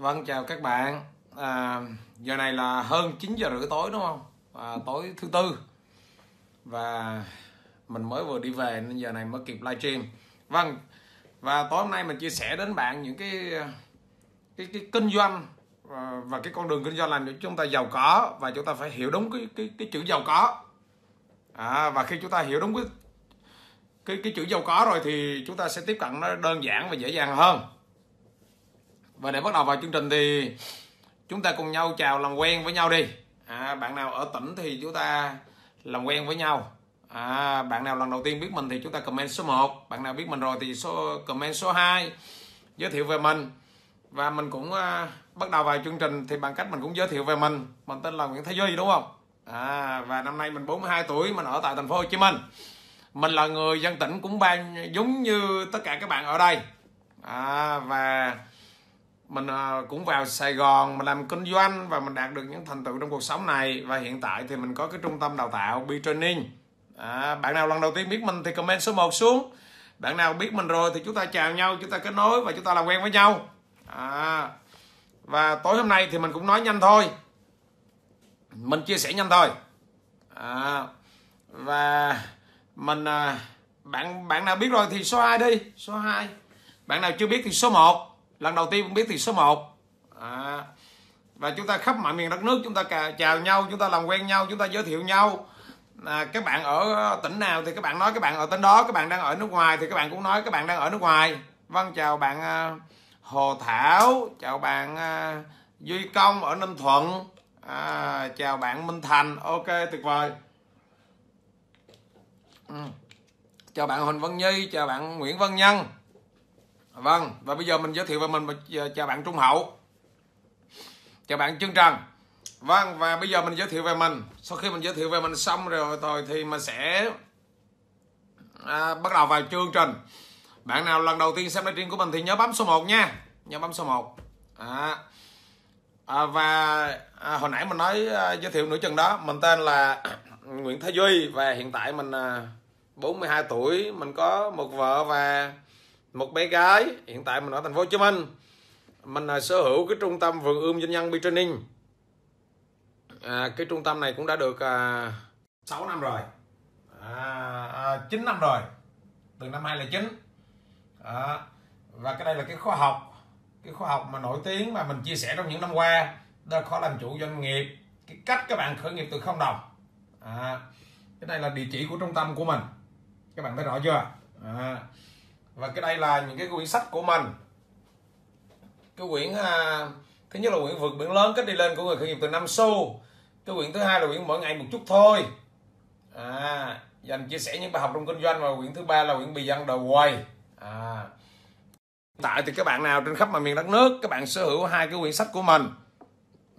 Vâng chào các bạn à, Giờ này là hơn 9 giờ rưỡi tối đúng không à, Tối thứ tư Và mình mới vừa đi về nên giờ này mới kịp livestream Vâng Và tối hôm nay mình chia sẻ đến bạn những cái cái, cái kinh doanh à, và cái con đường kinh doanh làm cho chúng ta giàu có và chúng ta phải hiểu đúng cái cái, cái chữ giàu có à, và khi chúng ta hiểu đúng cái cái cái chữ giàu có rồi thì chúng ta sẽ tiếp cận nó đơn giản và dễ dàng hơn và để bắt đầu vào chương trình thì chúng ta cùng nhau chào làm quen với nhau đi à, bạn nào ở tỉnh thì chúng ta làm quen với nhau à, bạn nào lần đầu tiên biết mình thì chúng ta comment số 1 bạn nào biết mình rồi thì số comment số 2 giới thiệu về mình và mình cũng à, bắt đầu vào chương trình thì bằng cách mình cũng giới thiệu về mình mình tên là Nguyễn Thái Duy đúng không à, và năm nay mình 42 tuổi mình ở tại thành phố Hồ Chí Minh mình là người dân tỉnh cũng ban giống như tất cả các bạn ở đây à, và mình à, cũng vào Sài Gòn mình làm kinh doanh và mình đạt được những thành tựu trong cuộc sống này và hiện tại thì mình có cái trung tâm đào tạo B training à, bạn nào lần đầu tiên biết mình thì comment số 1 xuống bạn nào biết mình rồi thì chúng ta chào nhau chúng ta kết nối và chúng ta làm quen với nhau à, và tối hôm nay thì mình cũng nói nhanh thôi mình chia sẻ nhanh thôi à, và mình à, bạn bạn nào biết rồi thì số 2 đi số 2 bạn nào chưa biết thì số 1 lần đầu tiên cũng biết thì số 1 à, và chúng ta khắp mọi miền đất nước chúng ta chào nhau chúng ta làm quen nhau chúng ta giới thiệu nhau à, các bạn ở tỉnh nào thì các bạn nói các bạn ở tỉnh đó các bạn đang ở nước ngoài thì các bạn cũng nói các bạn đang ở nước ngoài vâng chào bạn à, hồ thảo chào bạn à, duy công ở ninh thuận à, chào bạn minh thành ok tuyệt vời ừ. chào bạn huỳnh văn nhi chào bạn nguyễn văn nhân vâng và bây giờ mình giới thiệu về mình ờ, chào bạn trung hậu chào bạn trương trần vâng và bây giờ mình giới thiệu về mình sau khi mình giới thiệu về mình xong rồi rồi thì mình sẽ à, bắt đầu vào chương trình bạn nào lần đầu tiên xem livestream của mình thì nhớ bấm số 1 nha nhớ bấm số 1 à, à, và à, hồi nãy mình nói à, giới thiệu nửa chừng đó mình tên là Nguyễn Thái Duy và hiện tại mình à, 42 tuổi mình có một vợ và một bé gái hiện tại mình ở thành phố Hồ Chí Minh mình là sở hữu cái trung tâm vườn ươm doanh nhân B-Training à, cái trung tâm này cũng đã được à, 6 năm rồi à, à, 9 năm rồi từ năm 2009 à, và cái đây là cái khóa học cái khóa học mà nổi tiếng mà mình chia sẻ trong những năm qua đó là khóa làm chủ doanh nghiệp cái cách các bạn khởi nghiệp từ không đồng à, cái này là địa chỉ của trung tâm của mình các bạn thấy rõ chưa à, và cái đây là những cái quyển sách của mình cái quyển à, thứ nhất là quyển vượt biển lớn cách đi lên của người khởi nghiệp từ năm xu cái quyển thứ hai là quyển mỗi ngày một chút thôi à, dành chia sẻ những bài học trong kinh doanh và quyển thứ ba là quyển bì dân đầu quay à. tại thì các bạn nào trên khắp mọi miền đất nước các bạn sở hữu hai cái quyển sách của mình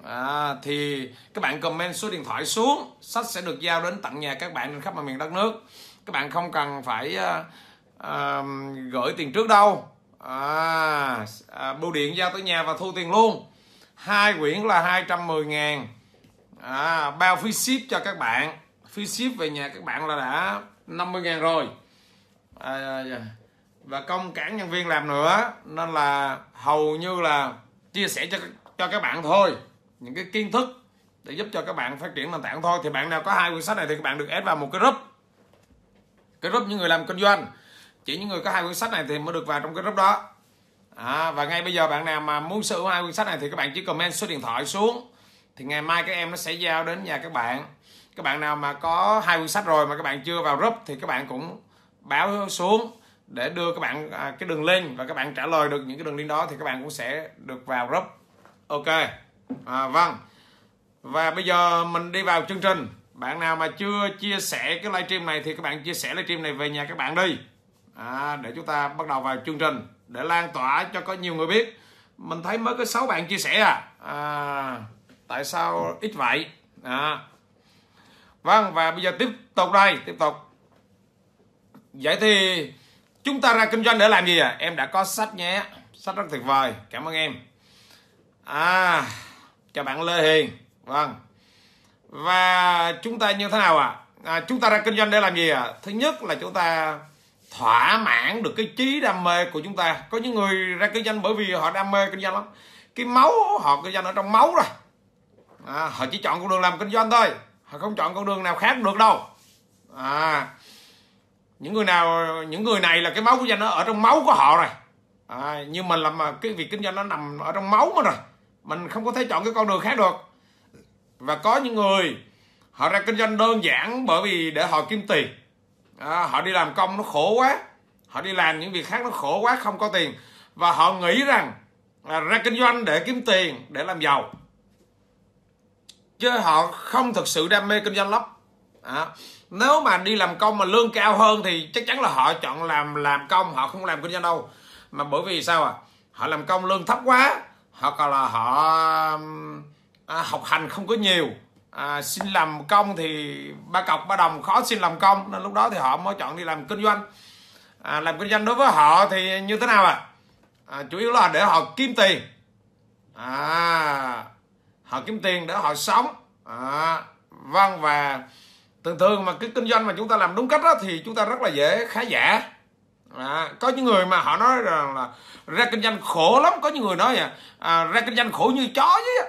à, thì các bạn comment số điện thoại xuống sách sẽ được giao đến tận nhà các bạn trên khắp mọi miền đất nước các bạn không cần phải uh, à, gửi tiền trước đâu à, à, bưu điện giao tới nhà và thu tiền luôn hai quyển là 210 ngàn à, bao phí ship cho các bạn phí ship về nhà các bạn là đã 50 ngàn rồi à, dạ. và công cản nhân viên làm nữa nên là hầu như là chia sẻ cho cho các bạn thôi những cái kiến thức để giúp cho các bạn phát triển nền tảng thôi thì bạn nào có hai quyển sách này thì các bạn được ép vào một cái group cái group những người làm kinh doanh chỉ những người có hai quyển sách này thì mới được vào trong cái group đó à, và ngay bây giờ bạn nào mà muốn sở hữu hai quyển sách này thì các bạn chỉ comment số điện thoại xuống thì ngày mai các em nó sẽ giao đến nhà các bạn các bạn nào mà có hai quyển sách rồi mà các bạn chưa vào group thì các bạn cũng báo xuống để đưa các bạn à, cái đường link và các bạn trả lời được những cái đường link đó thì các bạn cũng sẽ được vào group ok à, vâng và bây giờ mình đi vào chương trình bạn nào mà chưa chia sẻ cái livestream này thì các bạn chia sẻ livestream này về nhà các bạn đi à, để chúng ta bắt đầu vào chương trình để lan tỏa cho có nhiều người biết mình thấy mới có sáu bạn chia sẻ à, à tại sao ít vậy à. vâng và bây giờ tiếp tục đây tiếp tục vậy thì chúng ta ra kinh doanh để làm gì à em đã có sách nhé sách rất tuyệt vời cảm ơn em à chào bạn lê hiền vâng và chúng ta như thế nào ạ à? à, chúng ta ra kinh doanh để làm gì ạ à? thứ nhất là chúng ta thỏa mãn được cái trí đam mê của chúng ta có những người ra kinh doanh bởi vì họ đam mê kinh doanh lắm cái máu họ kinh doanh ở trong máu rồi à, họ chỉ chọn con đường làm kinh doanh thôi họ không chọn con đường nào khác được đâu à, những người nào những người này là cái máu kinh doanh nó ở trong máu của họ rồi à, như mình làm cái việc kinh doanh nó nằm ở trong máu mà rồi mình không có thể chọn cái con đường khác được và có những người họ ra kinh doanh đơn giản bởi vì để họ kiếm tiền à, họ đi làm công nó khổ quá họ đi làm những việc khác nó khổ quá không có tiền và họ nghĩ rằng là ra kinh doanh để kiếm tiền để làm giàu chứ họ không thực sự đam mê kinh doanh lắm à, nếu mà đi làm công mà lương cao hơn thì chắc chắn là họ chọn làm làm công họ không làm kinh doanh đâu mà bởi vì sao à họ làm công lương thấp quá hoặc là họ à, học hành không có nhiều à, xin làm công thì ba cọc ba đồng khó xin làm công nên lúc đó thì họ mới chọn đi làm kinh doanh à, làm kinh doanh đối với họ thì như thế nào ạ à? à, chủ yếu là để họ kiếm tiền à, họ kiếm tiền để họ sống à, vâng và thường thường mà cái kinh doanh mà chúng ta làm đúng cách đó, thì chúng ta rất là dễ khá giả à, có những người mà họ nói rằng là ra kinh doanh khổ lắm có những người nói à, ra kinh doanh khổ như chó chứ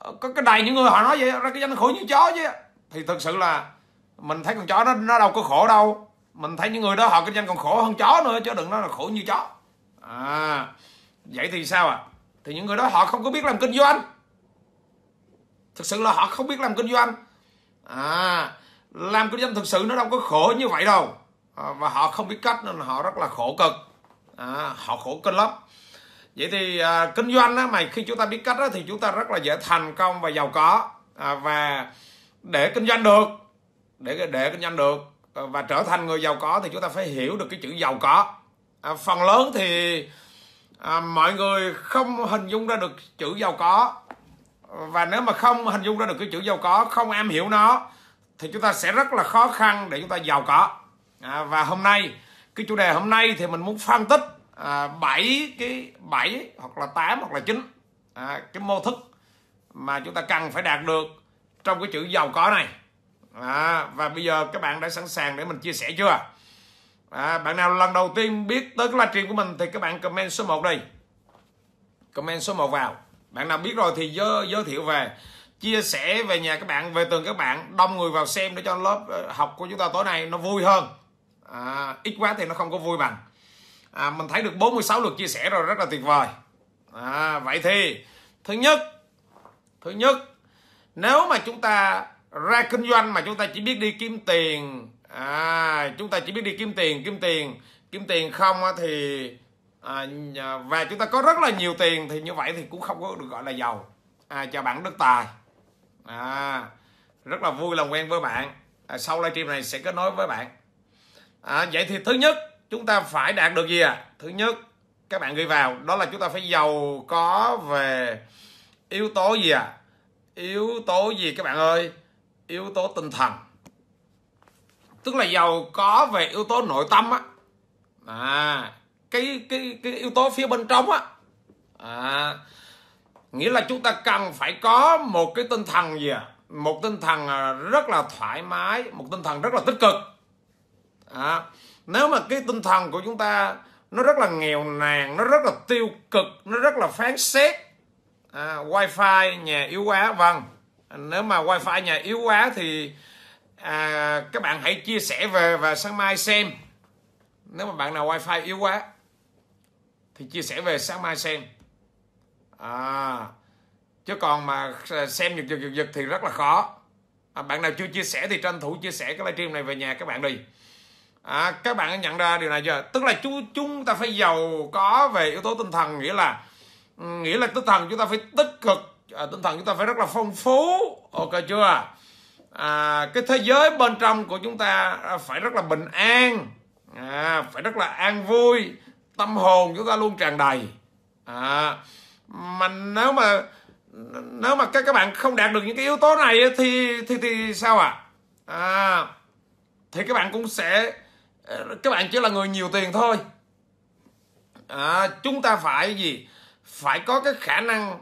có cái đầy những người họ nói vậy ra cái danh khổ như chó chứ thì thực sự là mình thấy con chó nó nó đâu có khổ đâu mình thấy những người đó họ kinh doanh còn khổ hơn chó nữa chứ đừng nói là khổ như chó à vậy thì sao à thì những người đó họ không có biết làm kinh doanh thực sự là họ không biết làm kinh doanh à làm kinh doanh thực sự nó đâu có khổ như vậy đâu à, và họ không biết cách nên họ rất là khổ cực à, họ khổ kinh lắm vậy thì à, kinh doanh á, mày khi chúng ta biết cách á, thì chúng ta rất là dễ thành công và giàu có à, và để kinh doanh được để để kinh doanh được à, và trở thành người giàu có thì chúng ta phải hiểu được cái chữ giàu có à, phần lớn thì à, mọi người không hình dung ra được chữ giàu có và nếu mà không hình dung ra được cái chữ giàu có không am hiểu nó thì chúng ta sẽ rất là khó khăn để chúng ta giàu có à, và hôm nay cái chủ đề hôm nay thì mình muốn phân tích à, 7 cái 7 hoặc là 8 hoặc là 9 à, cái mô thức mà chúng ta cần phải đạt được trong cái chữ giàu có này à, và bây giờ các bạn đã sẵn sàng để mình chia sẻ chưa à, bạn nào lần đầu tiên biết tới cái livestream của mình thì các bạn comment số 1 đi comment số 1 vào bạn nào biết rồi thì giới, giới thiệu về chia sẻ về nhà các bạn về tường các bạn đông người vào xem để cho lớp ờ, học của chúng ta tối nay nó vui hơn à, ít quá thì nó không có vui bằng à, mình thấy được 46 lượt chia sẻ rồi rất là tuyệt vời à, vậy thì thứ nhất thứ nhất nếu mà chúng ta ra kinh doanh mà chúng ta chỉ biết đi kiếm tiền à, chúng ta chỉ biết đi kiếm tiền kiếm tiền kiếm tiền không thì à, và chúng ta có rất là nhiều tiền thì như vậy thì cũng không có được gọi là giàu à, chào bạn Đức Tài à, rất là vui làm quen với bạn à, sau livestream này sẽ kết nối với bạn à, vậy thì thứ nhất chúng ta phải đạt được gì à thứ nhất các bạn ghi vào đó là chúng ta phải giàu có về yếu tố gì à yếu tố gì các bạn ơi yếu tố tinh thần tức là giàu có về yếu tố nội tâm á à cái cái cái yếu tố phía bên trong á à nghĩa là chúng ta cần phải có một cái tinh thần gì à một tinh thần à, rất là thoải mái một tinh thần rất là tích cực à nếu mà cái tinh thần của chúng ta nó rất là nghèo nàn nó rất là tiêu cực nó rất là phán xét à, wifi nhà yếu quá vâng nếu mà wifi nhà yếu quá thì à, các bạn hãy chia sẻ về và sáng mai xem nếu mà bạn nào wifi yếu quá thì chia sẻ về sáng mai xem à, chứ còn mà à, xem giật giật giật thì rất là khó à, bạn nào chưa chia sẻ thì tranh thủ chia sẻ cái livestream này về nhà các bạn đi à, các bạn nhận ra điều này chưa tức là chúng chúng ta phải giàu có về yếu tố tinh thần nghĩa là nghĩa là tinh thần chúng ta phải tích cực à, tinh thần chúng ta phải rất là phong phú ok chưa à, cái thế giới bên trong của chúng ta phải rất là bình an à, phải rất là an vui tâm hồn chúng ta luôn tràn đầy à, mà nếu mà nếu mà các các bạn không đạt được những cái yếu tố này thì thì thì sao ạ à? à, thì các bạn cũng sẽ Ờ, các bạn chỉ là người nhiều tiền thôi à, chúng ta phải gì phải có cái khả năng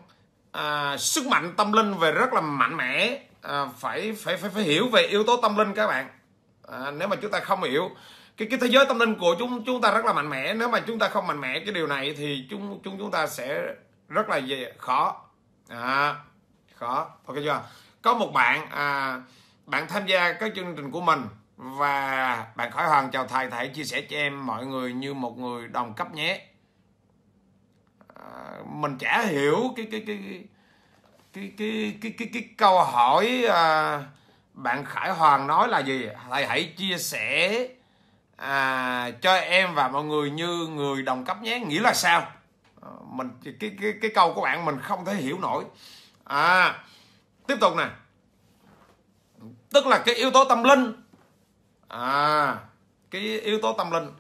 à, sức mạnh tâm linh về rất là mạnh mẽ à, phải phải phải phải hiểu về yếu tố tâm linh các bạn à, nếu mà chúng ta không hiểu cái cái thế giới tâm linh của chúng chúng ta rất là mạnh mẽ nếu mà chúng ta không mạnh mẽ cái điều này thì chúng chúng chúng ta sẽ rất là gì khó à, khó ok chưa có một bạn à, bạn tham gia cái chương trình của mình và bạn Khải Hoàng chào thầy thầy chia sẻ cho em mọi người như một người đồng cấp nhé à, mình chả hiểu cái cái cái cái cái cái cái, cái câu hỏi à, bạn Khải Hoàng nói là gì thầy hãy chia sẻ à, cho em và mọi người như người đồng cấp nhé nghĩa là sao à, mình cái cái cái câu của bạn mình không thể hiểu nổi à tiếp tục nè tức là cái yếu tố tâm linh à cái yếu tố tâm linh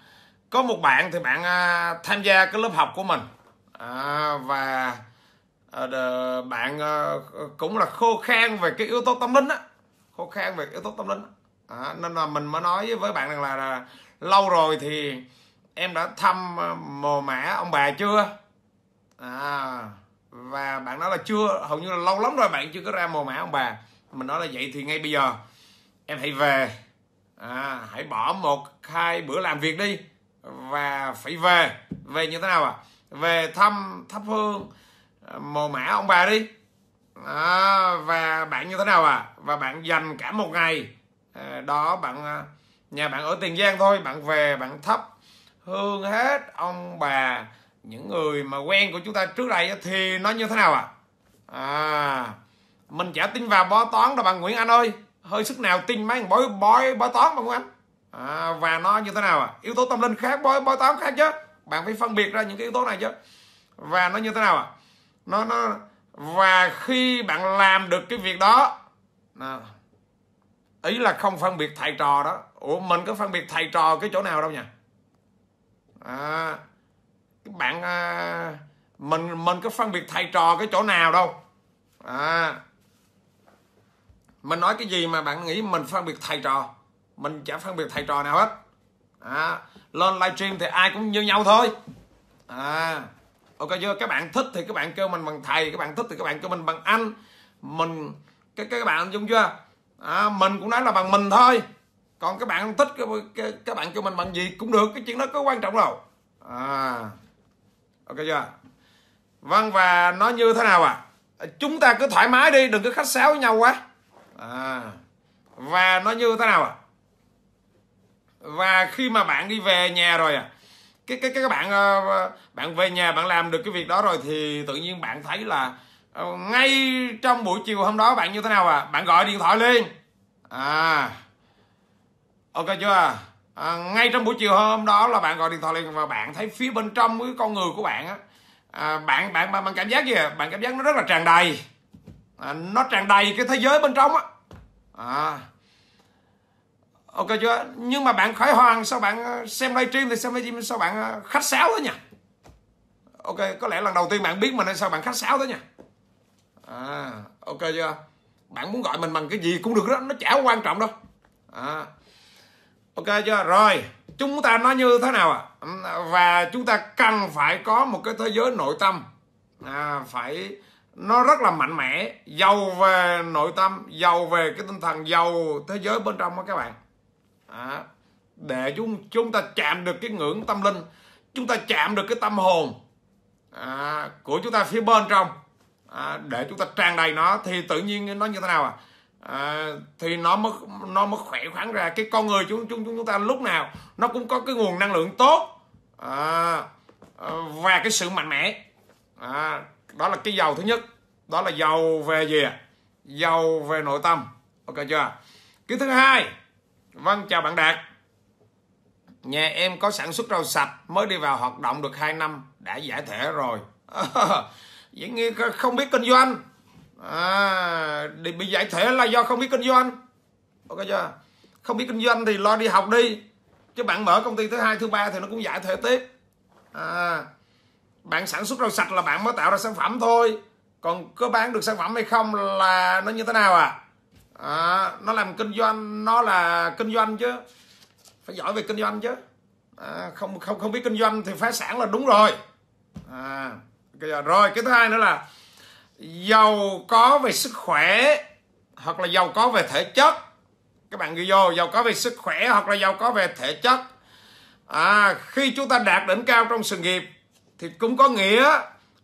có một bạn thì bạn à, tham gia cái lớp học của mình à, và à, đờ, bạn à, cũng là khô khan về cái yếu tố tâm linh á khô khan về yếu tố tâm linh à, nên là mình mới nói với bạn rằng là, là lâu rồi thì em đã thăm à, mồ mã ông bà chưa à, và bạn nói là chưa hầu như là lâu lắm rồi bạn chưa có ra mồ mã ông bà mình nói là vậy thì ngay bây giờ em hãy về à, hãy bỏ một hai bữa làm việc đi và phải về về như thế nào à? về thăm thắp hương à, mồ mã ông bà đi à, và bạn như thế nào à? và bạn dành cả một ngày à, đó bạn à, nhà bạn ở tiền giang thôi bạn về bạn thắp hương hết ông bà những người mà quen của chúng ta trước đây thì nó như thế nào à? à, mình chả tin vào bó toán đâu bạn nguyễn anh ơi hơi sức nào tin mấy bói bói bói toán mà không anh à, và nó như thế nào à yếu tố tâm linh khác bói bói toán khác chứ bạn phải phân biệt ra những cái yếu tố này chứ và nó như thế nào à nó nó và khi bạn làm được cái việc đó à, ý là không phân biệt thầy trò đó ủa mình có phân biệt thầy trò cái chỗ nào đâu nhỉ à, bạn à, mình mình có phân biệt thầy trò cái chỗ nào đâu à, mình nói cái gì mà bạn nghĩ mình phân biệt thầy trò mình chả phân biệt thầy trò nào hết à, lên livestream thì ai cũng như nhau thôi à, ok chưa các bạn thích thì các bạn kêu mình bằng thầy các bạn thích thì các bạn kêu mình bằng anh mình cái các bạn dung chưa à, mình cũng nói là bằng mình thôi còn các bạn thích các, các, các bạn kêu mình bằng gì cũng được cái chuyện đó có quan trọng đâu à, ok chưa vâng và nó như thế nào à chúng ta cứ thoải mái đi đừng có khách sáo với nhau quá à, và nó như thế nào ạ à? và khi mà bạn đi về nhà rồi à cái cái cái bạn ờ, ờ, bạn về nhà bạn làm được cái việc đó rồi thì tự nhiên bạn thấy là ờ, ngay trong buổi chiều hôm đó bạn như thế nào à bạn gọi điện thoại lên à ok chưa à, ngay trong buổi chiều hôm đó là bạn gọi điện thoại lên và bạn thấy phía bên trong cái con người của bạn á à, bạn bạn bạn cảm giác gì à? bạn cảm giác nó rất là tràn đầy à, nó tràn đầy cái thế giới bên trong á à, ok chưa nhưng mà bạn khởi hoàng sao bạn ờ, xem livestream thì xem livestream sao bạn ờ, khách sáo thế nhỉ ok có lẽ lần đầu tiên bạn biết mình hay sao bạn khách sáo thế nhỉ à, ok chưa bạn muốn gọi mình bằng cái gì cũng được đó nó chả quan trọng đâu à, ok chưa rồi chúng ta nói như thế nào ạ à? và chúng ta cần phải có một cái thế giới nội tâm à, phải nó rất là mạnh mẽ giàu về nội tâm giàu về cái tinh thần giàu thế giới bên trong đó các bạn à, để chúng chúng ta chạm được cái ngưỡng tâm linh chúng ta chạm được cái tâm hồn à, của chúng ta phía bên trong à, để chúng ta tràn đầy nó thì tự nhiên nó như thế nào à, à thì nó mới nó mới khỏe khoắn ra cái con người chúng chúng chúng ta lúc nào nó cũng có cái nguồn năng lượng tốt à, à và cái sự mạnh mẽ à, đó là cái giàu thứ nhất đó là giàu về gì giàu về nội tâm ok chưa cái thứ hai vâng chào bạn đạt nhà em có sản xuất rau sạch mới đi vào hoạt động được 2 năm đã giải thể rồi vậy như không biết kinh doanh à, bị giải thể là do không biết kinh doanh ok chưa không biết kinh doanh thì lo đi học đi chứ bạn mở công ty thứ hai thứ ba thì nó cũng giải thể tiếp à, bạn sản xuất rau sạch là bạn mới tạo ra sản phẩm thôi còn có bán được sản phẩm hay không là nó như thế nào à, à nó làm kinh doanh nó là kinh doanh chứ phải giỏi về kinh doanh chứ à, không không không biết kinh doanh thì phá sản là đúng rồi à, rồi cái thứ hai nữa là giàu có về sức khỏe hoặc là giàu có về thể chất các bạn ghi vô giàu có về sức khỏe hoặc là giàu có về thể chất à, khi chúng ta đạt đỉnh cao trong sự nghiệp thì cũng có nghĩa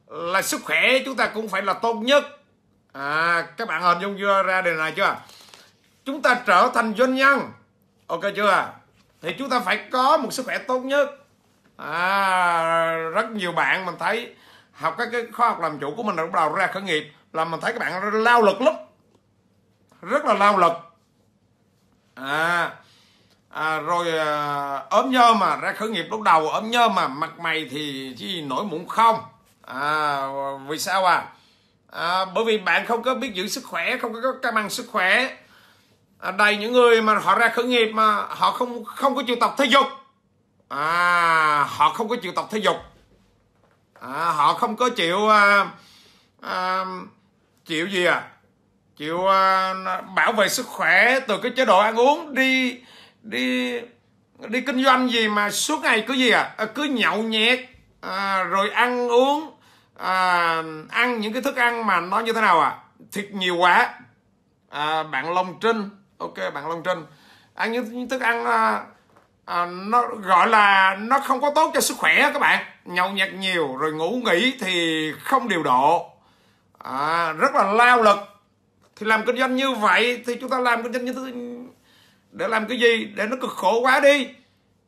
là sức khỏe chúng ta cũng phải là tốt nhất à các bạn hình dung chưa ra điều này chưa chúng ta trở thành doanh nhân ok chưa thì chúng ta phải có một sức khỏe tốt nhất à rất nhiều bạn mình thấy học các cái khoa học làm chủ của mình lúc đầu ra khởi nghiệp là mình thấy các bạn lao lực lắm rất là lao lực à à, rồi à, ốm nhơ mà ra khởi nghiệp lúc đầu ốm nhơ mà mặt mày thì chỉ nổi mụn không à, vì sao à? à bởi vì bạn không có biết giữ sức khỏe không có cân bằng sức khỏe à, đầy những người mà họ ra khởi nghiệp mà họ không không có chịu tập thể dục à họ không có chịu tập thể dục à, họ không có chịu à, à, chịu gì à chịu à, bảo vệ sức khỏe từ cái chế độ ăn uống đi đi đi kinh doanh gì mà suốt ngày cứ gì à? à, cứ nhậu nhẹt à, rồi ăn uống à, ăn những cái thức ăn mà nó như thế nào à thịt nhiều quá à, bạn Long Trinh ok bạn Long Trinh ăn những, những thức ăn à, à, nó gọi là nó không có tốt cho sức khỏe các bạn nhậu nhạt nhiều rồi ngủ nghỉ thì không điều độ à, rất là lao lực thì làm kinh doanh như vậy thì chúng ta làm kinh doanh như thế để làm cái gì để nó cực khổ quá đi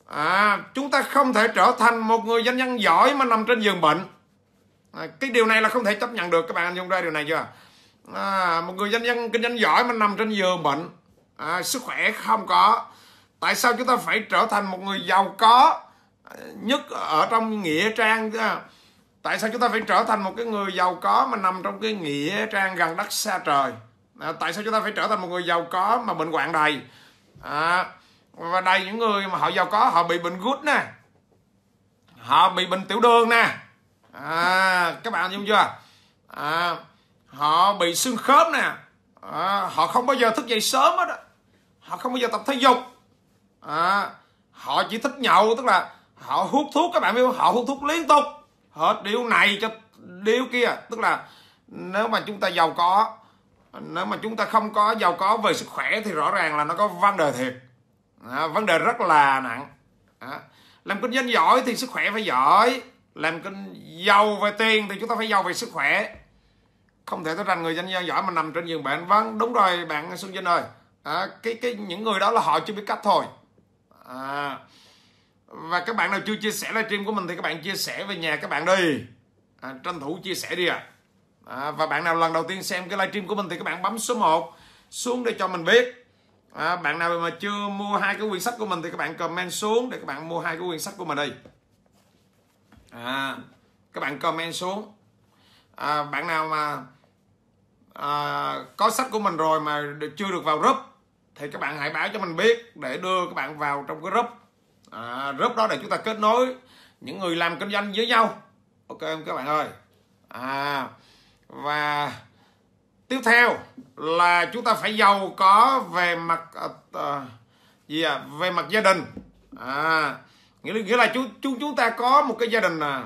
à, chúng ta không thể trở thành một người doanh nhân giỏi mà nằm trên giường bệnh à, cái điều này là không thể chấp nhận được các bạn hình dung ra điều này chưa à, một người doanh nhân kinh doanh giỏi mà nằm trên giường bệnh à, sức khỏe không có tại sao chúng ta phải trở thành một người giàu có nhất ở trong nghĩa trang tại sao chúng ta phải trở thành một cái người giàu có mà nằm trong cái nghĩa trang gần đất xa trời à, tại sao chúng ta phải trở thành một người giàu có mà bệnh hoạn đầy à, và đây những người mà họ giàu có họ bị bệnh gút nè họ bị bệnh tiểu đường nè à, các bạn hiểu chưa à, họ bị xương khớp nè à, họ không bao giờ thức dậy sớm hết họ không bao giờ tập thể dục à, họ chỉ thích nhậu tức là họ hút thuốc các bạn biết không họ hút thuốc liên tục hết điều này cho điều kia tức là nếu mà chúng ta giàu có nếu mà chúng ta không có giàu có về sức khỏe thì rõ ràng là nó có vấn đề thiệt à, vấn đề rất là nặng à, làm kinh doanh giỏi thì sức khỏe phải giỏi làm kinh giàu về tiền thì chúng ta phải giàu về sức khỏe không thể nói rằng người doanh nhân giỏi mà nằm trên giường bệnh vâng đúng rồi bạn xuân vinh ơi à, cái cái những người đó là họ chưa biết cách thôi à, và các bạn nào chưa chia sẻ livestream của mình thì các bạn chia sẻ về nhà các bạn đi à, tranh thủ chia sẻ đi ạ à à, và bạn nào lần đầu tiên xem cái livestream của mình thì các bạn bấm số 1 xuống để cho mình biết à, bạn nào mà chưa mua hai cái quyển sách của mình thì các bạn comment xuống để các bạn mua hai cái quyển sách của mình đi à, các bạn comment xuống à, bạn nào mà à, có sách của mình rồi mà chưa được vào group thì các bạn hãy báo cho mình biết để đưa các bạn vào trong cái group à, group đó để chúng ta kết nối những người làm kinh doanh với nhau ok không các bạn ơi à và tiếp theo là chúng ta phải giàu có về mặt uh, gì à? về mặt gia đình à, nghĩa là, nghĩa là chúng chúng chúng ta có một cái gia đình à,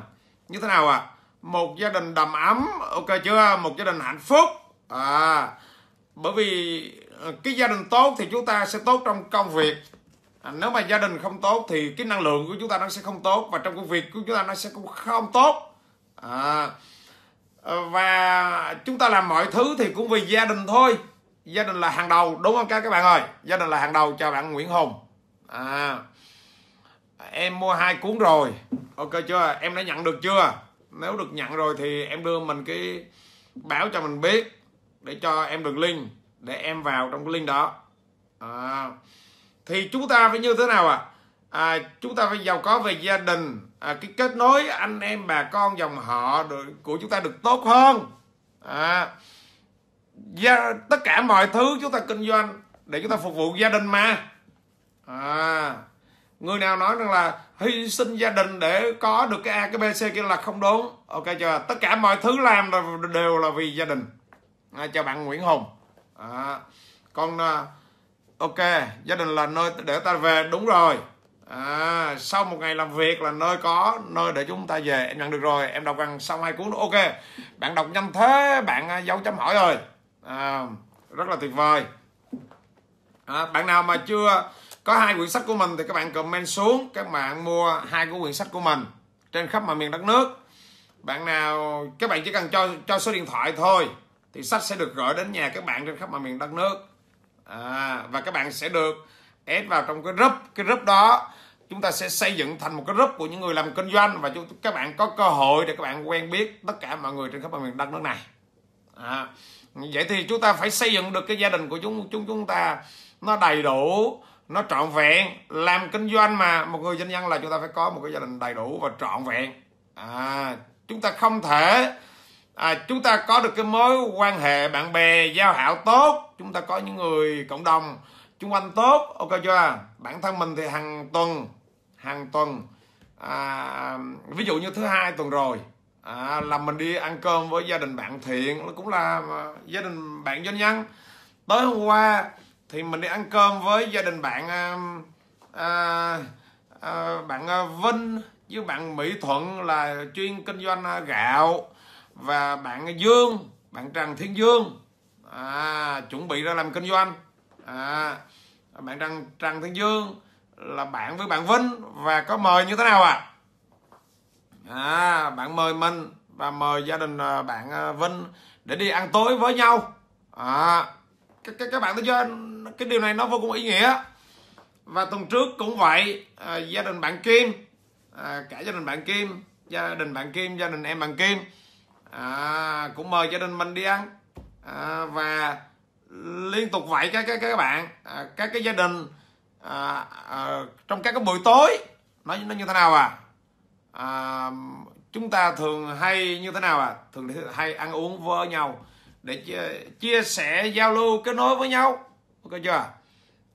như thế nào ạ à? một gia đình đầm ấm ok chưa một gia đình hạnh phúc à bởi vì ờ, cái gia đình tốt thì chúng ta sẽ tốt trong công việc à, nếu mà gia đình không tốt thì cái năng lượng của chúng ta nó sẽ không tốt và trong công việc của chúng ta nó sẽ cũng không tốt à Ờ, và chúng ta làm mọi thứ thì cũng vì gia đình thôi gia đình là hàng đầu đúng không các các bạn ơi gia đình là hàng đầu chào bạn Nguyễn Hùng à, em mua hai cuốn rồi ok chưa em đã nhận được chưa nếu được nhận rồi thì em đưa mình cái báo cho mình biết để cho em được link để em vào trong cái link đó à, thì chúng ta phải như thế nào ạ à? à, chúng ta phải giàu có về gia đình à, cái kết nối anh em bà con dòng họ được, của chúng ta được tốt hơn à, gia, tất cả mọi thứ chúng ta kinh doanh để chúng ta phục vụ gia đình mà à, người nào nói rằng là hy sinh gia đình để có được cái a cái b c kia là không đúng ok chưa tất cả mọi thứ làm là đều là vì gia đình à, chào bạn nguyễn hùng à, còn à, ok gia đình là nơi để ta về đúng rồi à, sau một ngày làm việc là nơi có nơi để chúng ta về em nhận được rồi em đọc gần xong hai cuốn ok bạn đọc nhanh thế bạn dấu à, chấm hỏi rồi à, rất là tuyệt vời à, bạn nào mà chưa có hai quyển sách của mình thì các bạn comment xuống các bạn mua hai cuốn quyển sách của mình trên khắp mọi miền đất nước bạn nào các bạn chỉ cần cho cho số điện thoại thôi thì sách sẽ được gửi đến nhà các bạn trên khắp mọi miền đất nước à, và các bạn sẽ được ép vào trong cái group cái group đó chúng ta sẽ xây dựng thành một cái group của những người làm kinh doanh và chúng các bạn có cơ hội để các bạn quen biết tất cả mọi người trên khắp mọi miền đất nước này à, vậy thì chúng ta phải xây dựng được cái gia đình của chúng chúng chúng ta nó đầy đủ nó trọn vẹn làm kinh doanh mà một người doanh nhân là chúng ta phải có một cái gia đình đầy đủ và trọn vẹn à, chúng ta không thể à, chúng ta có được cái mối quan hệ bạn bè giao hảo tốt chúng ta có những người cộng đồng chung quanh tốt ok chưa bản thân mình thì hàng tuần hàng tuần à, ví dụ như thứ hai tuần rồi à, là mình đi ăn cơm với gia đình bạn thiện nó cũng là à, gia đình bạn doanh nhân tới hôm qua thì mình đi ăn cơm với gia đình bạn à, à, à bạn à, vinh với bạn mỹ thuận là chuyên kinh doanh gạo và bạn dương bạn trần thiên dương à, chuẩn bị ra làm kinh doanh à, bạn trần trần thiên dương là bạn với bạn Vinh và có mời như thế nào ạ? À? à, bạn mời mình và mời gia đình à, bạn à, Vinh để đi ăn tối với nhau. À, các, các, các bạn thấy chưa? Cái điều này nó vô cùng ý nghĩa. Và tuần trước cũng vậy, à, gia đình bạn Kim, à, cả gia đình bạn Kim, gia đình bạn Kim, gia đình em bạn Kim à, cũng mời gia đình mình đi ăn à, và liên tục vậy các các các bạn à, các cái gia đình à, à, trong các cái buổi tối nó nó như thế nào à? à chúng ta thường hay như thế nào à thường hay ăn uống với nhau để chia, chia sẻ giao lưu kết nối với nhau ok chưa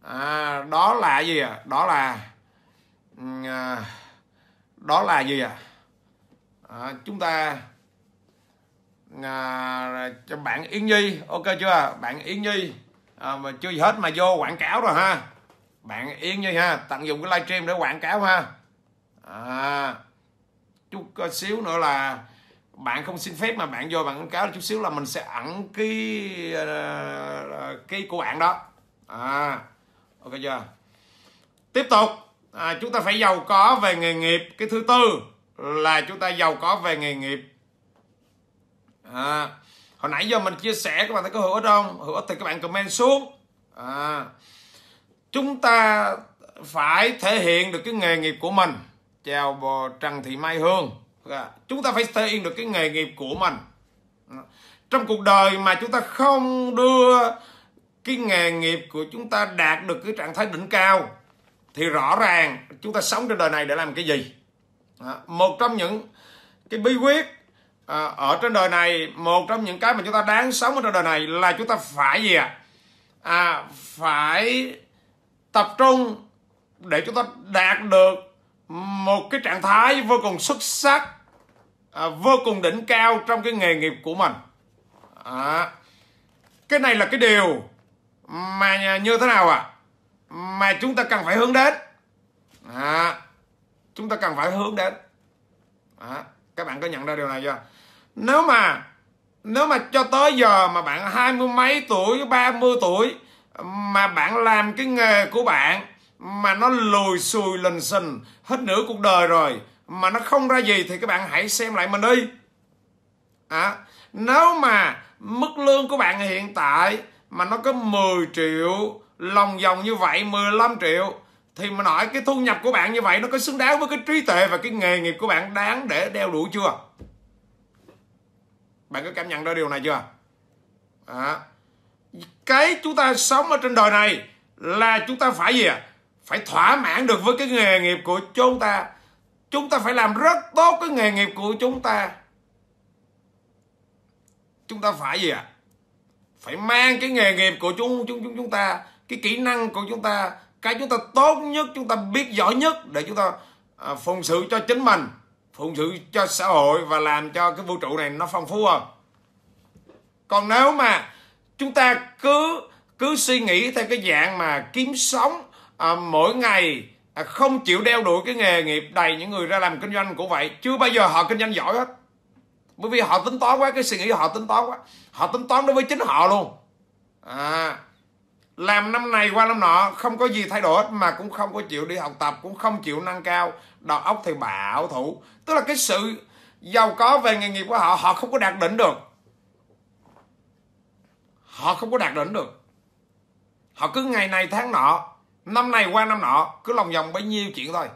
à, đó là gì à đó là ừ, à, đó là gì à, à chúng ta à, cho bạn Yến Nhi ok chưa bạn Yến Nhi à, mà chưa gì hết mà vô quảng cáo rồi ha bạn yên như ha tận dụng cái livestream để quảng cáo ha à, chút xíu nữa là bạn không xin phép mà bạn vô bạn quảng cáo chút xíu là mình sẽ ẩn cái ờ, ờ, cái của bạn đó à, ok chưa tiếp tục à, chúng ta phải giàu có về nghề nghiệp cái thứ tư là chúng ta giàu có về nghề nghiệp à, hồi nãy giờ mình chia sẻ các bạn thấy có hữu ích không hữu ích thì các bạn comment xuống à, chúng ta phải thể hiện được cái nghề nghiệp của mình chào bò Trần Thị Mai Hương dạ, chúng ta phải thể hiện được cái nghề nghiệp của mình trong cuộc đời mà chúng ta không đưa cái nghề nghiệp của chúng ta đạt được cái trạng thái đỉnh cao thì rõ ràng chúng ta sống trên đời này để làm cái gì dạ, một trong những cái bí quyết à, ở trên đời này một trong những cái mà chúng ta đáng sống ở trên đời này là chúng ta phải gì ạ à? à, phải tập trung để chúng ta đạt được một cái trạng thái vô cùng xuất sắc à, vô cùng đỉnh cao trong cái nghề nghiệp của mình à, cái này là cái điều mà như thế nào ạ à? mà chúng ta cần phải hướng đến à, chúng ta cần phải hướng đến à, các bạn có nhận ra điều này chưa nếu mà nếu mà cho tới giờ mà bạn hai mươi mấy tuổi ba mươi tuổi mà bạn làm cái nghề của bạn mà nó lùi xùi lình xình hết nửa cuộc đời rồi mà nó không ra gì thì các bạn hãy xem lại mình đi à, nếu mà mức lương của bạn hiện tại mà nó có 10 triệu lòng vòng như vậy 15 triệu thì mà nói cái thu nhập của bạn như vậy nó có xứng đáng với cái trí tuệ và cái nghề nghiệp của bạn đáng để đeo đuổi chưa bạn có cảm nhận ra điều này chưa à, cái chúng ta sống ở trên đời này là chúng ta phải gì ạ à? phải thỏa mãn được với cái nghề nghiệp của chúng ta chúng ta phải làm rất tốt cái nghề nghiệp của chúng ta chúng ta phải gì ạ à? phải mang cái nghề nghiệp của chúng chúng chúng chúng ta cái kỹ năng của chúng ta cái chúng ta tốt nhất chúng ta biết giỏi nhất để chúng ta à, phụng sự cho chính mình phụng sự cho xã hội và làm cho cái vũ trụ này nó phong phú hơn còn nếu mà chúng ta cứ cứ suy nghĩ theo cái dạng mà kiếm sống à, mỗi ngày à, không chịu đeo đuổi cái nghề nghiệp đầy những người ra làm kinh doanh cũng vậy chưa bao giờ họ kinh doanh giỏi hết bởi vì họ tính toán quá cái suy nghĩ họ tính toán quá họ tính toán đối với chính họ luôn à, làm năm này qua năm nọ không có gì thay đổi hết mà cũng không có chịu đi học tập cũng không chịu nâng cao đầu óc thì bảo thủ tức là cái sự giàu có về nghề nghiệp của họ họ không có đạt đỉnh được họ không có đạt đỉnh được họ cứ ngày này tháng nọ năm này qua năm nọ cứ lòng vòng bấy nhiêu chuyện thôi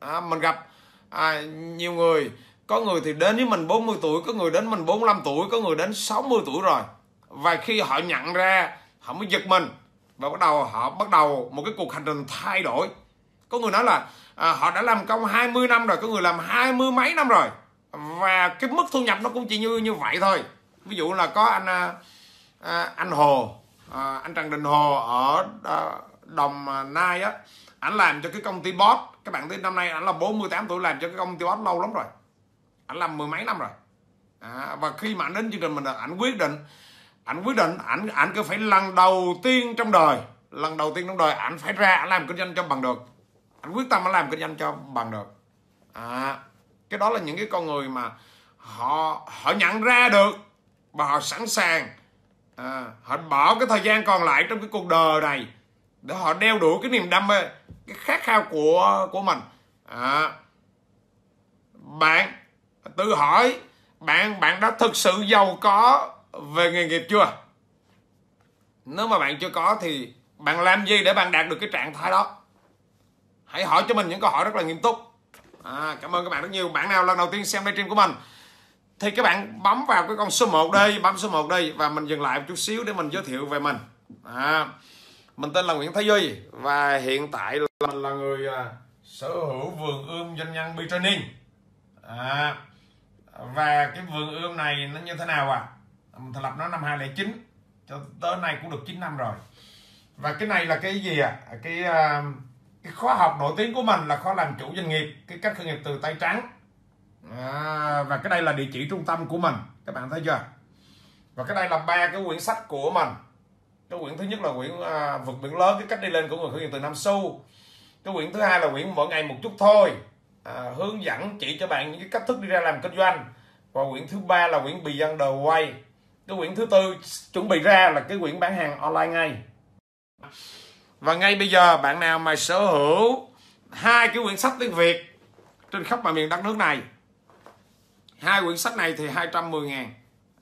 à, mình gặp à, nhiều người có người thì đến với mình 40 tuổi có người đến mình 45 tuổi có người đến 60 tuổi rồi và khi họ nhận ra họ mới giật mình và bắt đầu họ bắt đầu một cái cuộc hành trình thay đổi có người nói là à, họ đã làm công 20 năm rồi có người làm hai mươi mấy năm rồi và cái mức thu nhập nó cũng chỉ như như vậy thôi ví dụ là có anh à, À, anh Hồ à, anh Trần Đình Hồ ở à, Đồng Nai á anh làm cho cái công ty Boss các bạn thấy năm nay anh là 48 tuổi làm cho cái công ty Boss lâu lắm rồi anh làm mười mấy năm rồi à, và khi mà anh đến chương trình mình anh quyết định anh quyết định anh anh cứ phải lần đầu tiên trong đời lần đầu tiên trong đời anh phải ra anh làm kinh doanh cho bằng được anh quyết tâm anh làm kinh doanh cho bằng được à, cái đó là những cái con người mà họ họ nhận ra được và họ sẵn sàng à, họ bỏ cái thời gian còn lại trong cái cuộc đời này để họ đeo đuổi cái niềm đam mê cái khát khao của của mình à, bạn tự hỏi bạn bạn đã thực sự giàu có về nghề nghiệp chưa nếu mà bạn chưa có thì bạn làm gì để bạn đạt được cái trạng thái đó hãy hỏi cho mình những câu hỏi rất là nghiêm túc à, cảm ơn các bạn rất nhiều bạn nào lần đầu tiên xem livestream của mình thì các bạn bấm vào cái con số 1 đây bấm số 1 đây và mình dừng lại một chút xíu để mình giới thiệu về mình à, mình tên là Nguyễn Thái Duy và hiện tại là mình là người à, sở hữu vườn ươm doanh nhân Bi Training à, và cái vườn ươm này nó như thế nào à mình thành lập nó năm 2009 cho tới nay cũng được 9 năm rồi và cái này là cái gì à cái à, cái khóa học nổi tiếng của mình là khóa làm chủ doanh nghiệp cái cách khởi nghiệp từ tay trắng à, và cái đây là địa chỉ trung tâm của mình các bạn thấy chưa và cái đây là ba cái quyển sách của mình cái quyển thứ nhất là quyển à, vượt biển lớn cái cách đi lên của người khởi nghiệp từ năm xu cái quyển thứ hai là quyển mỗi ngày một chút thôi à, hướng dẫn chỉ cho bạn những cái cách thức đi ra làm kinh doanh và quyển thứ ba là quyển bì dân đầu quay cái quyển thứ tư chuẩn bị ra là cái quyển bán hàng online ngay và ngay bây giờ bạn nào mà sở hữu hai cái quyển sách tiếng việt trên khắp mọi miền đất nước này hai quyển sách này thì 210 ngàn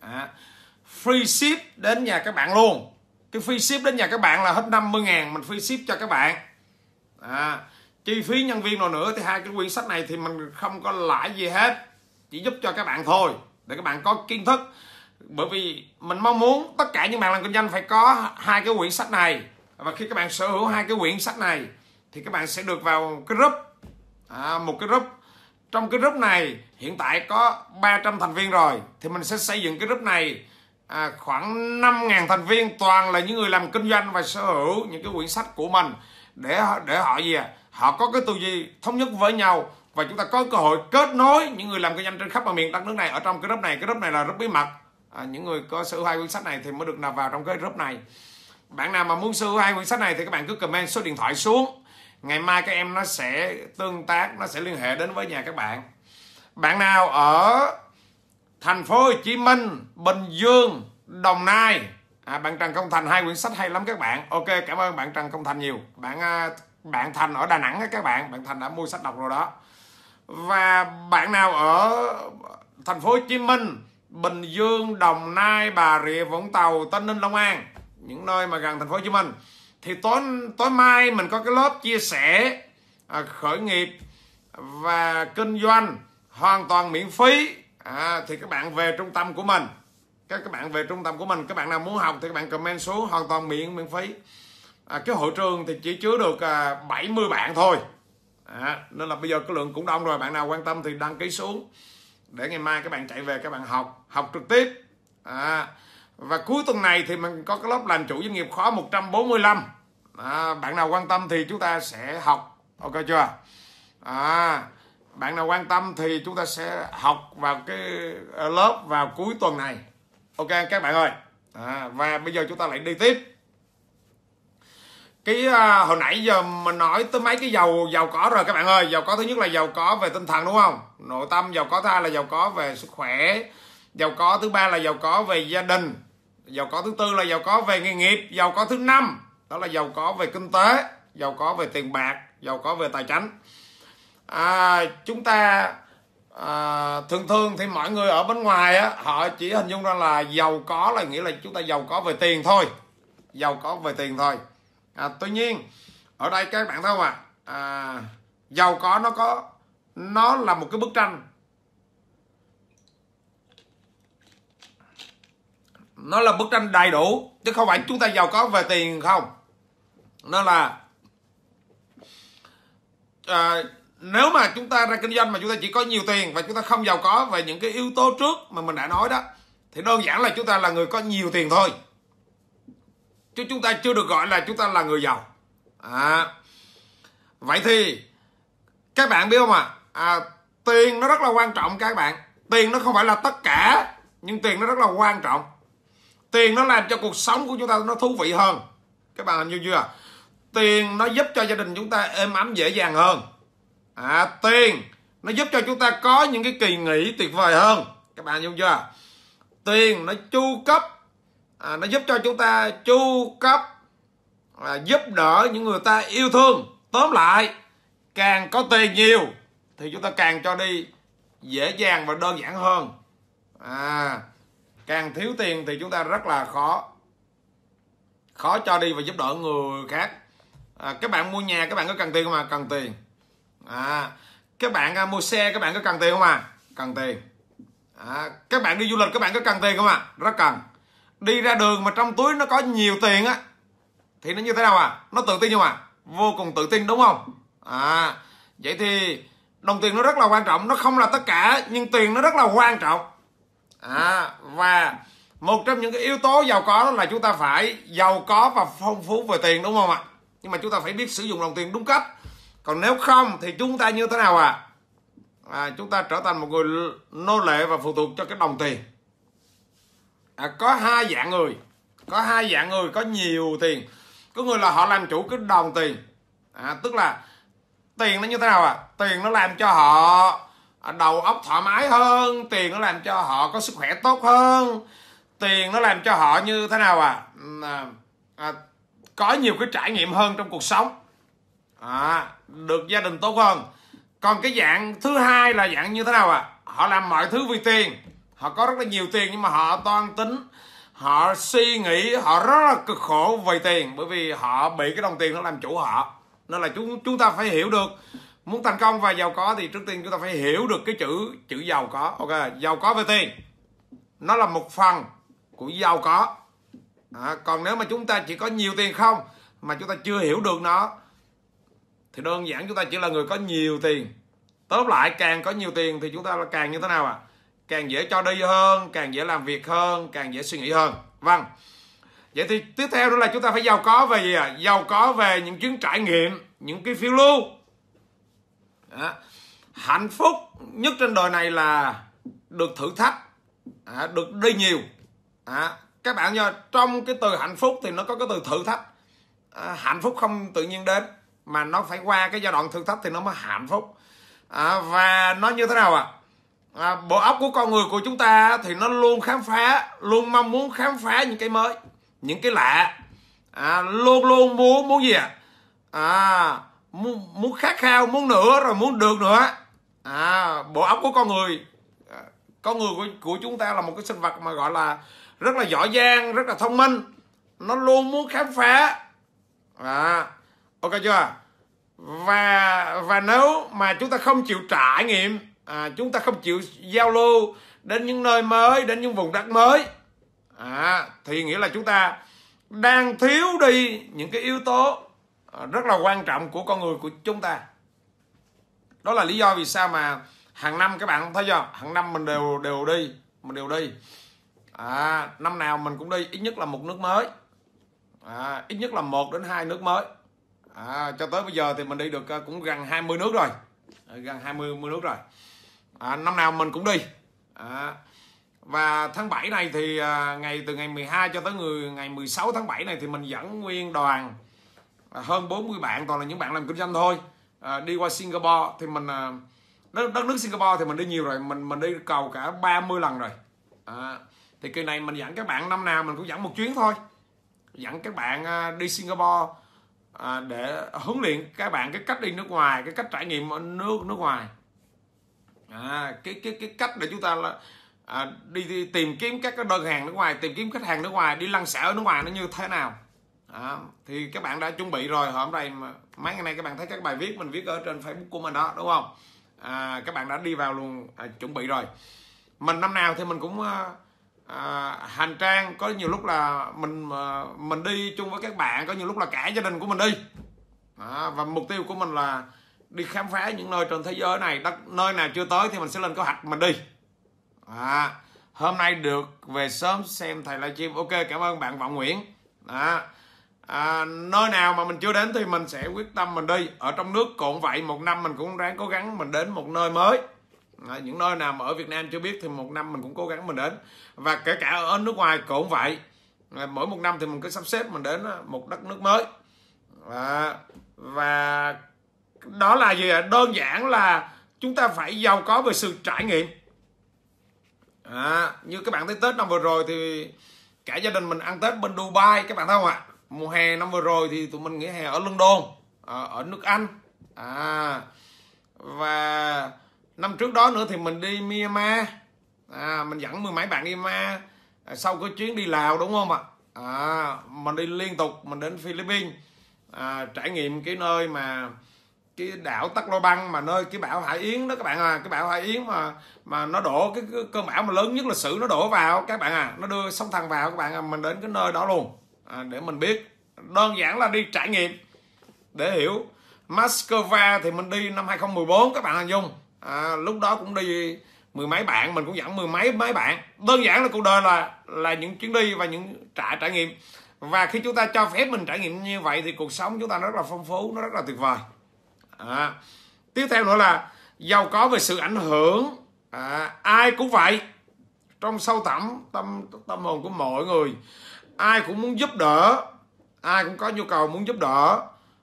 à, free ship đến nhà các bạn luôn cái free ship đến nhà các bạn là hết 50 ngàn mình free ship cho các bạn à, chi phí nhân viên nào nữa thì hai cái quyển sách này thì mình không có lãi gì hết chỉ giúp cho các bạn thôi để các bạn có kiến thức bởi vì mình mong muốn tất cả những bạn làm kinh doanh phải có hai cái quyển sách này và khi các bạn sở hữu hai cái quyển sách này thì các bạn sẽ được vào cái group à, một cái group trong cái group này hiện tại có 300 thành viên rồi thì mình sẽ xây dựng cái group này à, khoảng 5.000 thành viên toàn là những người làm kinh doanh và sở hữu những cái quyển sách của mình để để họ gì à? họ có cái tư duy thống nhất với nhau và chúng ta có cơ hội kết nối những người làm kinh doanh trên khắp mọi miền đất nước này ở trong cái group này cái group này là group bí mật à, những người có sở hữu hai quyển sách này thì mới được nạp vào trong cái group này bạn nào mà muốn sở hữu hai quyển sách này thì các bạn cứ comment số điện thoại xuống ngày mai các em nó sẽ tương tác nó sẽ liên hệ đến với nhà các bạn bạn nào ở thành phố Hồ Chí Minh Bình Dương Đồng Nai à, bạn Trần Công Thành hai quyển sách hay lắm các bạn ok cảm ơn bạn Trần Công Thành nhiều bạn à, bạn Thành ở Đà Nẵng các bạn bạn Thành đã mua sách đọc rồi đó và bạn nào ở thành phố Hồ Chí Minh Bình Dương Đồng Nai Bà Rịa Vũng Tàu Tân Ninh Long An những nơi mà gần thành phố Hồ Chí Minh thì tối tối mai mình có cái lớp chia sẻ à, khởi nghiệp và kinh doanh hoàn toàn miễn phí à, thì các bạn về trung tâm của mình các các bạn về trung tâm của mình các bạn nào muốn học thì các bạn comment xuống hoàn toàn miễn miễn phí à, cái hội trường thì chỉ chứa được à, 70 bạn thôi à, nên là bây giờ cái lượng cũng đông rồi bạn nào quan tâm thì đăng ký xuống để ngày mai các bạn chạy về các bạn học học trực tiếp à, và cuối tuần này thì mình có cái lớp làm chủ doanh nghiệp khóa 145 à, bạn nào quan tâm thì chúng ta sẽ học ok chưa à, bạn nào quan tâm thì chúng ta sẽ học vào cái ờ, lớp vào cuối tuần này ok các bạn ơi à, và bây giờ chúng ta lại đi tiếp cái à, hồi nãy giờ mình nói tới mấy cái giàu giàu có rồi các bạn ơi giàu có thứ nhất là giàu có về tinh thần đúng không nội tâm giàu có thứ hai là giàu có về sức khỏe giàu có thứ ba là giàu có về gia đình giàu có thứ tư là giàu có về nghề nghiệp giàu có thứ năm đó là giàu có về kinh tế giàu có về tiền bạc giàu có về tài chính à, chúng ta à, thường thường thì mọi người ở bên ngoài á, họ chỉ hình dung ra là giàu có là nghĩa là chúng ta giàu có về tiền thôi giàu có về tiền thôi à, tuy nhiên ở đây các bạn thấy không ạ à? à, giàu có nó có nó là một cái bức tranh nó là bức tranh đầy đủ chứ không phải chúng ta giàu có về tiền không nó là à, nếu mà chúng ta ra kinh doanh mà chúng ta chỉ có nhiều tiền và chúng ta không giàu có về những cái yếu tố trước mà mình đã nói đó thì đơn giản là chúng ta là người có nhiều tiền thôi chứ chúng ta chưa được gọi là chúng ta là người giàu à, vậy thì các bạn biết không ạ à? à, tiền nó rất là quan trọng các bạn tiền nó không phải là tất cả nhưng tiền nó rất là quan trọng tiền nó làm cho cuộc sống của chúng ta nó thú vị hơn các bạn hình dung chưa tiền nó giúp cho gia đình chúng ta êm ấm dễ dàng hơn à, tiền nó giúp cho chúng ta có những cái kỳ nghỉ tuyệt vời hơn các bạn hiểu chưa tiền nó chu cấp à, nó giúp cho chúng ta chu cấp à, giúp đỡ những người ta yêu thương tóm lại càng có tiền nhiều thì chúng ta càng cho đi dễ dàng và đơn giản hơn à càng thiếu tiền thì chúng ta rất là khó khó cho đi và giúp đỡ người khác à, các bạn mua nhà các bạn có cần tiền không à cần tiền à, các bạn à, mua xe các bạn có cần tiền không à cần tiền à, các bạn đi du lịch các bạn có cần tiền không à rất cần đi ra đường mà trong túi nó có nhiều tiền á thì nó như thế nào à nó tự tin không à vô cùng tự tin đúng không à vậy thì đồng tiền nó rất là quan trọng nó không là tất cả nhưng tiền nó rất là quan trọng à, và một trong những cái yếu tố giàu có đó là chúng ta phải giàu có và phong phú về tiền đúng không ạ nhưng mà chúng ta phải biết sử dụng đồng tiền đúng cách còn nếu không thì chúng ta như thế nào à, à chúng ta trở thành một người nô lệ và phụ thuộc cho cái đồng tiền à, có hai dạng người có hai dạng người có nhiều tiền có người là họ làm chủ cái đồng tiền à, tức là tiền nó như thế nào à tiền nó làm cho họ đầu óc thoải mái hơn tiền nó làm cho họ có sức khỏe tốt hơn tiền nó làm cho họ như thế nào à, à, à có nhiều cái trải nghiệm hơn trong cuộc sống à, được gia đình tốt hơn còn cái dạng thứ hai là dạng như thế nào à họ làm mọi thứ vì tiền họ có rất là nhiều tiền nhưng mà họ toan tính họ suy nghĩ họ rất là cực khổ về tiền bởi vì họ bị cái đồng tiền nó làm chủ họ nên là chúng chúng ta phải hiểu được muốn thành công và giàu có thì trước tiên chúng ta phải hiểu được cái chữ chữ giàu có ok giàu có về tiền nó là một phần của giàu có à, còn nếu mà chúng ta chỉ có nhiều tiền không mà chúng ta chưa hiểu được nó thì đơn giản chúng ta chỉ là người có nhiều tiền tóm lại càng có nhiều tiền thì chúng ta là càng như thế nào ạ à? càng dễ cho đi hơn càng dễ làm việc hơn càng dễ suy nghĩ hơn vâng vậy thì tiếp theo đó là chúng ta phải giàu có về gì ạ à? giàu có về những chuyến trải nghiệm những cái phiêu lưu à, hạnh phúc nhất trên đời này là được thử thách à, được đi nhiều à, các bạn nhớ trong cái từ hạnh phúc thì nó có cái từ thử thách à, hạnh phúc không tự nhiên đến mà nó phải qua cái giai đoạn thử thách thì nó mới hạnh phúc à, và nó như thế nào ạ à? à, bộ óc của con người của chúng ta thì nó luôn khám phá luôn mong muốn khám phá những cái mới những cái lạ à, luôn luôn muốn muốn gì ạ à? à muốn, muốn khát khao muốn nữa rồi muốn được nữa à, bộ óc của con người à, con người của, của chúng ta là một cái sinh vật mà gọi là rất là giỏi giang rất là thông minh nó luôn muốn khám phá à, ok chưa và và nếu mà chúng ta không chịu trải nghiệm à, chúng ta không chịu giao lưu đến những nơi mới đến những vùng đất mới à, thì nghĩa là chúng ta đang thiếu đi những cái yếu tố Ờ, rất là quan trọng của con người của chúng ta đó là lý do vì sao mà hàng năm các bạn thấy chưa hàng năm mình đều đều đi mình đều đi à, năm nào mình cũng đi ít nhất là một nước mới à, ít nhất là một đến hai nước mới à, cho tới bây giờ thì mình đi được ờ, cũng gần 20 nước rồi ờ, gần 20 nước rồi à, năm nào mình cũng đi à, và tháng 7 này thì à, ngày từ ngày 12 cho tới người ngày 16 tháng 7 này thì mình dẫn nguyên đoàn À, hơn 40 bạn toàn là những bạn làm kinh doanh thôi à, đi qua Singapore thì mình à, đất, đất nước Singapore thì mình đi nhiều rồi mình mình đi cầu cả 30 lần rồi à, thì kỳ này mình dẫn các bạn năm nào mình cũng dẫn một chuyến thôi dẫn các bạn à, đi Singapore à, để huấn luyện các bạn cái cách đi nước ngoài cái cách trải nghiệm ở nước nước ngoài à, cái cái cái cách để chúng ta là à, đi, đi tìm kiếm các cái đơn hàng nước ngoài tìm kiếm khách hàng nước ngoài đi lăn xả ở nước ngoài nó như thế nào à, thì các bạn đã chuẩn bị rồi hôm nay mấy ngày nay các bạn thấy các bài viết mình viết ở trên facebook của mình đó đúng không à, các bạn đã đi vào luôn à, chuẩn bị rồi mình năm nào thì mình cũng à, à hành trang có nhiều lúc là mình à, mình đi chung với các bạn có nhiều lúc là cả gia đình của mình đi à, và mục tiêu của mình là đi khám phá những nơi trên thế giới này đất nơi nào chưa tới thì mình sẽ lên kế hoạch mình đi à, hôm nay được về sớm xem thầy livestream ok cảm ơn bạn vọng nguyễn đó à, nơi nào mà mình chưa đến thì mình sẽ quyết tâm mình đi ở trong nước cũng vậy một năm mình cũng ráng cố gắng mình đến một nơi mới à, những nơi nào mà ở Việt Nam chưa biết thì một năm mình cũng cố gắng mình đến và kể cả ở nước ngoài cũng vậy à, mỗi một năm thì mình cứ sắp xếp mình đến à, một đất nước mới à, và đó là gì ạ đơn giản là chúng ta phải giàu có về sự trải nghiệm à, như các bạn thấy Tết năm vừa rồi thì cả gia đình mình ăn Tết bên Dubai các bạn thấy không ạ mùa hè năm vừa rồi thì tụi mình nghỉ hè ở London à, ở nước Anh à và năm trước đó nữa thì mình đi Myanmar à, mình dẫn mười mấy bạn đi Myanmar à, sau cái chuyến đi Lào đúng không ạ à, mình đi liên tục mình đến Philippines à, trải nghiệm cái nơi mà cái đảo Tắc Lo Băng mà nơi cái bão Hải Yến đó các bạn à cái bão Hải Yến mà mà nó đổ cái, cái cơn bão mà lớn nhất lịch sử nó đổ vào các bạn à nó đưa sóng thần vào các bạn à mình đến cái nơi đó luôn À, để mình biết đơn giản là đi trải nghiệm để hiểu Moscow thì mình đi năm 2014 các bạn hình dung à, lúc đó cũng đi mười mấy bạn mình cũng dẫn mười mấy mấy bạn đơn giản là cuộc đời là là những chuyến đi và những trải trải nghiệm và khi chúng ta cho phép mình trải nghiệm như vậy thì cuộc sống chúng ta rất là phong phú nó rất là tuyệt vời à, tiếp theo nữa là giàu có về sự ảnh hưởng à, ai cũng vậy trong sâu thẳm tâm tâm hồn của mọi người ai cũng muốn giúp đỡ ai cũng có nhu cầu muốn giúp đỡ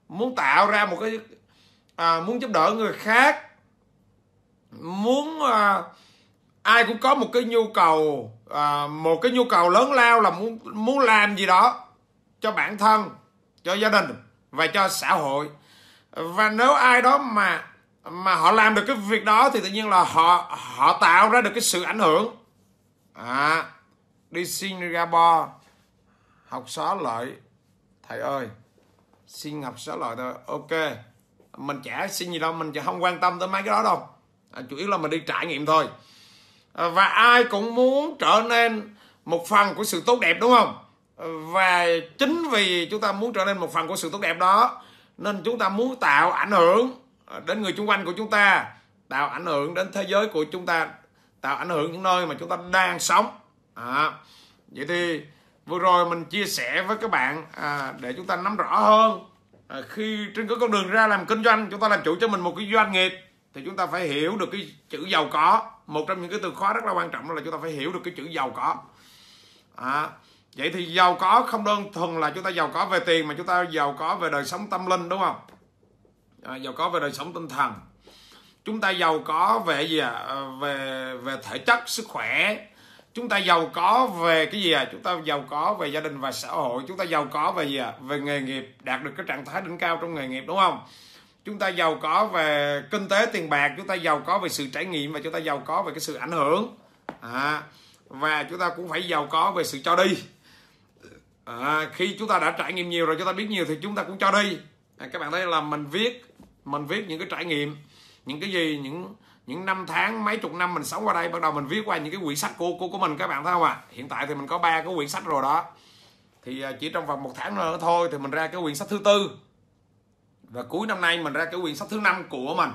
muốn tạo ra một cái à, muốn giúp đỡ người khác muốn à, ai cũng có một cái nhu cầu à, một cái nhu cầu lớn lao là muốn muốn làm gì đó cho bản thân cho gia đình và cho xã hội và nếu ai đó mà mà họ làm được cái việc đó thì tự nhiên là họ họ tạo ra được cái sự ảnh hưởng à, đi Singapore học xóa lợi thầy ơi xin học xóa lợi thôi ok mình chả xin gì đâu mình chả không quan tâm tới mấy cái đó đâu à, chủ yếu là mình đi trải nghiệm thôi à, và ai cũng muốn trở nên một phần của sự tốt đẹp đúng không à, và chính vì chúng ta muốn trở nên một phần của sự tốt đẹp đó nên chúng ta muốn tạo ảnh hưởng đến người xung quanh của chúng ta tạo ảnh hưởng đến thế giới của chúng ta tạo ảnh hưởng những nơi mà chúng ta đang sống à, vậy thì vừa rồi mình chia sẻ với các bạn à, để chúng ta nắm rõ hơn à, khi trên cái con đường ra làm kinh doanh chúng ta làm chủ cho mình một cái doanh nghiệp thì chúng ta phải hiểu được cái chữ giàu có một trong những cái từ khóa rất là quan trọng là chúng ta phải hiểu được cái chữ giàu có à, vậy thì giàu có không đơn thuần là chúng ta giàu có về tiền mà chúng ta giàu có về đời sống tâm linh đúng không à, giàu có về đời sống tinh thần chúng ta giàu có về gì à? về về thể chất sức khỏe chúng ta giàu có về cái gì à chúng ta giàu có về gia đình và xã hội chúng ta giàu có về gì à về nghề nghiệp đạt được cái trạng thái đỉnh cao trong nghề nghiệp đúng không chúng ta giàu có về kinh tế tiền bạc chúng ta giàu có về sự trải nghiệm và chúng ta giàu có về cái sự ảnh hưởng à, và chúng ta cũng phải giàu có về sự cho đi à, khi chúng ta đã trải nghiệm nhiều rồi chúng ta biết nhiều thì chúng ta cũng cho đi à, các bạn thấy là mình viết mình viết những cái trải nghiệm những cái gì những những năm tháng mấy chục năm mình sống qua đây bắt đầu mình viết qua những cái quyển sách của của của mình các bạn thấy không ạ à? hiện tại thì mình có ba cái quyển sách rồi đó thì à, chỉ trong vòng một tháng nữa thôi thì mình ra cái quyển sách thứ tư và cuối năm nay mình ra cái quyển sách thứ năm của mình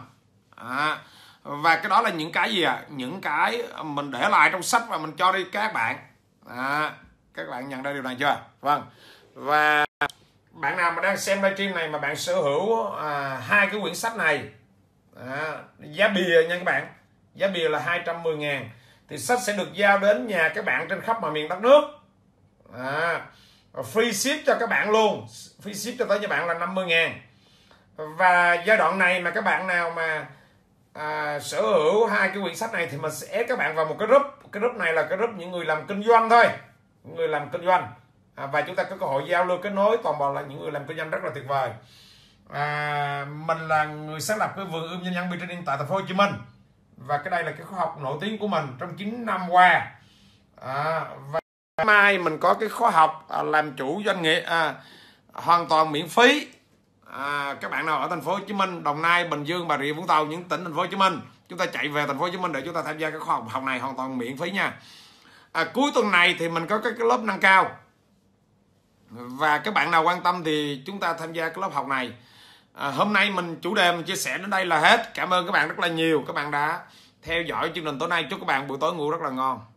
à, và cái đó là những cái gì ạ à? những cái mình để lại trong sách và mình cho đi các bạn à, các bạn nhận ra điều này chưa vâng và bạn nào mà đang xem livestream này mà bạn sở hữu à, hai cái quyển sách này à, giá bìa nha các bạn giá bìa là 210 ngàn thì sách sẽ được giao đến nhà các bạn trên khắp mọi miền đất nước à, free ship cho các bạn luôn free ship cho tới các bạn là 50 ngàn và giai đoạn này mà các bạn nào mà à, sở hữu hai cái quyển sách này thì mình sẽ các bạn vào một cái group cái group này là cái group những người làm kinh doanh thôi những người làm kinh doanh à, và chúng ta có cơ hội giao lưu kết nối toàn bộ là những người làm kinh doanh rất là tuyệt vời à, mình là người sáng lập cái vườn ươm doanh nhân bidtrading tại thành phố Hồ Chí Minh và cái đây là cái khóa học nổi tiếng của mình trong 9 năm qua à, và mai mình có cái khóa học à, làm chủ doanh nghiệp à, hoàn toàn miễn phí à, các bạn nào ở thành phố Hồ Chí Minh Đồng Nai Bình Dương Bà Rịa Vũng Tàu những tỉnh thành phố Hồ Chí Minh chúng ta chạy về thành phố Hồ Chí Minh để chúng ta tham gia cái khóa học học này hoàn toàn miễn phí nha à, cuối tuần này thì mình có cái lớp nâng cao và các bạn nào quan tâm thì chúng ta tham gia cái lớp học này à, hôm nay mình chủ đề mình chia sẻ đến đây là hết cảm ơn các bạn rất là nhiều các bạn đã theo dõi chương trình tối nay chúc các bạn buổi tối ngủ rất là ngon